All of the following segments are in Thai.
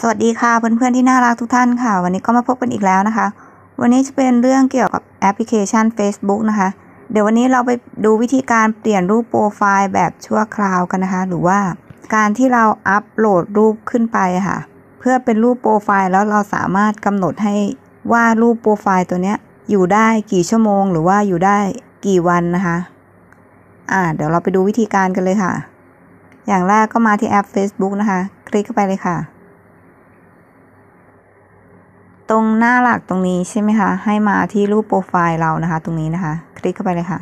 สวัสดีค่ะเพื่อนๆที่น่ารักทุกท่านค่ะ วันนี้ก็มาพบกันอีกแล้วนะคะ วันนี้จะเป็นเรื่องเกี่ยวกับแอปพลิเคชัน Facebook นะคะเดี๋ยววันนี้เราไปดูวิธีการเปลี่ยนรูปโปรไฟล์แบบชั่วคราวกันนะคะหรือว่าการที่เราอัปโหลดรูปขึ้นไปค่ะเพื่อเป็นรูปโปรไฟล์แล้วเราสามารถกำหนดให้ว่ารูปโปรไฟล์ตัวเนี้ยอยู่ได้กี่ชั่วโมง หรือว่าอยู่ได้กี่วันนะคะอ่าเดี๋ยวเราไปดูวิธีการกันเลยค่ะ อย่างแรกก็มาที่แอป Facebook นะคะ คลิกเข้าไปเลยค่ะตรงหน้าหลักตรงนี้ใช่ไหมคะ ให้มาที่รูปโปรไฟล์เรานะคะตรงนี้นะคะ คลิกเข้าไปเลยค่ะ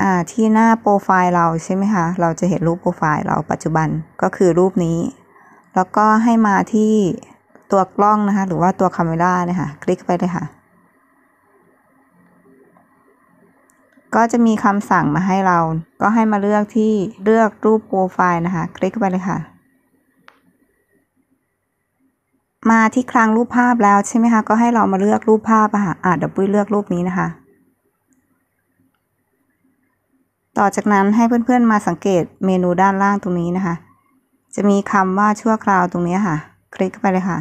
อ่าที่หน้าโปรไฟล์เราใช่ไหมคะ เราจะเห็นรูปโปรไฟล์เราปัจจุบันก็คือรูปนี้ แล้วก็ให้มาที่ตัวกล้องนะคะหรือว่าตัวคาเมล่านะคะคลิกไปเลยค่ะ ก็จะมีคำสั่งมาให้เรา ก็ให้มาเลือกที่เลือกรูปโปรไฟล์นะคะ คลิกไปเลยค่ะมาที่คลังรูปภาพแล้วใช่ไหมคะ ก็ให้เรามาเลือกรูปภาพอะค่ะอ่ะเดี๋ยวปุ้ยเลือกรูปนี้นะคะ ต่อจากนั้นให้เพื่อนๆ มาสังเกตเมนูด้านล่างตรงนี้นะคะ จะมีคำว่าชั่วคราวตรงนี้ค่ะ คลิกไปเลยค่ะ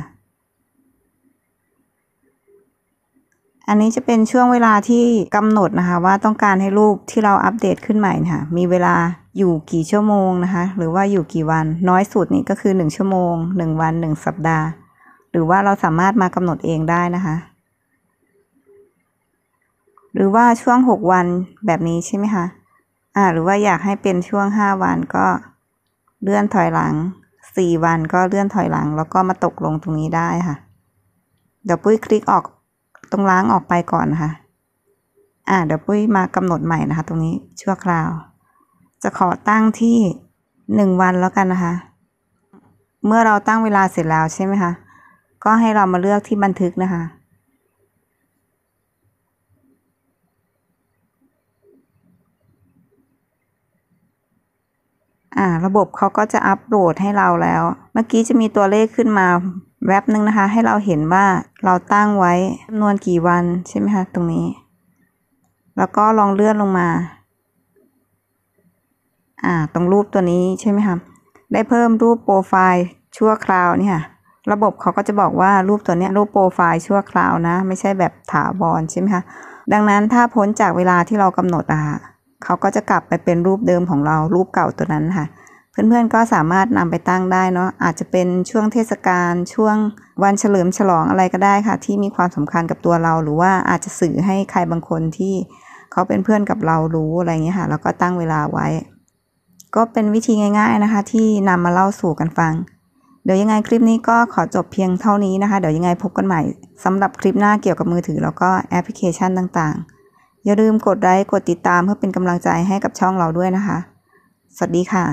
อันนี้จะเป็นช่วงเวลาที่กำหนดนะคะ ว่าต้องการให้รูปที่เราอัปเดตขึ้นใหม่นะคะมีเวลาอยู่กี่ชั่วโมงนะคะ หรือว่าอยู่กี่วัน น้อยสุดนี่ก็คือ1ชั่วโมง1วัน1สัปดาห์หรือว่าเราสามารถมากำหนดเองได้นะคะ หรือว่าช่วงหกวันแบบนี้ใช่ไหมคะอ่า หรือว่าอยากให้เป็นช่วงห้าวันก็เลื่อนถอยหลังสี่วันก็เลื่อนถอยหลัง แล้วก็มาตกลงตรงนี้ได้ค่ะ เดี๋ยวปุ้ยคลิกออกตรงล้างออกไปก่อนนะคะอ่าเดี๋ยวปุ้ยมากำหนดใหม่นะคะ ตรงนี้ชั่วคราว จะขอตั้งที่หนึ่งวันแล้วกันนะคะ เมื่อเราตั้งเวลาเสร็จแล้วใช่ไหมคะก็ให้เรามาเลือกที่บันทึกนะคะ อ่า ระบบเขาก็จะอัปโหลดให้เราแล้ว เมื่อกี้จะมีตัวเลขขึ้นมาแว็บนึ่งนะคะให้เราเห็นว่าเราตั้งไว้จำนวนกี่วันใช่ไหมคะตรงนี้ แล้วก็ลองเลื่อนลงมา อ่าตรงรูปตัวนี้ใช่ไหมคะ ได้เพิ่มรูปโปรไฟล์ชั่วคราวนี่ค่ะระบบเขาก็จะบอกว่ารูปตัวนี้รูปโปรไฟล์ชั่วคราวนะ ไม่ใช่แบบถาวรใช่ไหมคะดังนั้นถ้าพ้นจากเวลาที่เรากำหนดอะ่ะเขาก็จะกลับไปเป็นรูปเดิมของเรารูปเก่าตัวนั้นค่ะเพื่อนๆก็สามารถนำไปตั้งได้เนาะอาจจะเป็นช่วงเทศกาล ช่วงวันเฉลิมฉลองอะไรก็ได้ค่ะ ที่มีความสำคัญกับตัวเรา หรือว่าอาจจะสื่อให้ใครบางคนที่เขาเป็นเพื่อนกับเรารู้อะไรเงี้ยค่ะแล้วก็ตั้งเวลาไว้ ก็เป็นวิธีง่ายๆนะคะ ที่นำมาเล่าสู่กันฟังเดี๋ยวยังไงคลิปนี้ก็ขอจบเพียงเท่านี้นะคะ เดี๋ยวยังไงพบกันใหม่สำหรับคลิปหน้าเกี่ยวกับมือถือ แล้วก็แอปพลิเคชันต่างๆ อย่าลืมกดไลค์กดติดตามเพื่อเป็นกำลังใจให้กับช่องเราด้วยนะคะ สวัสดีค่ะ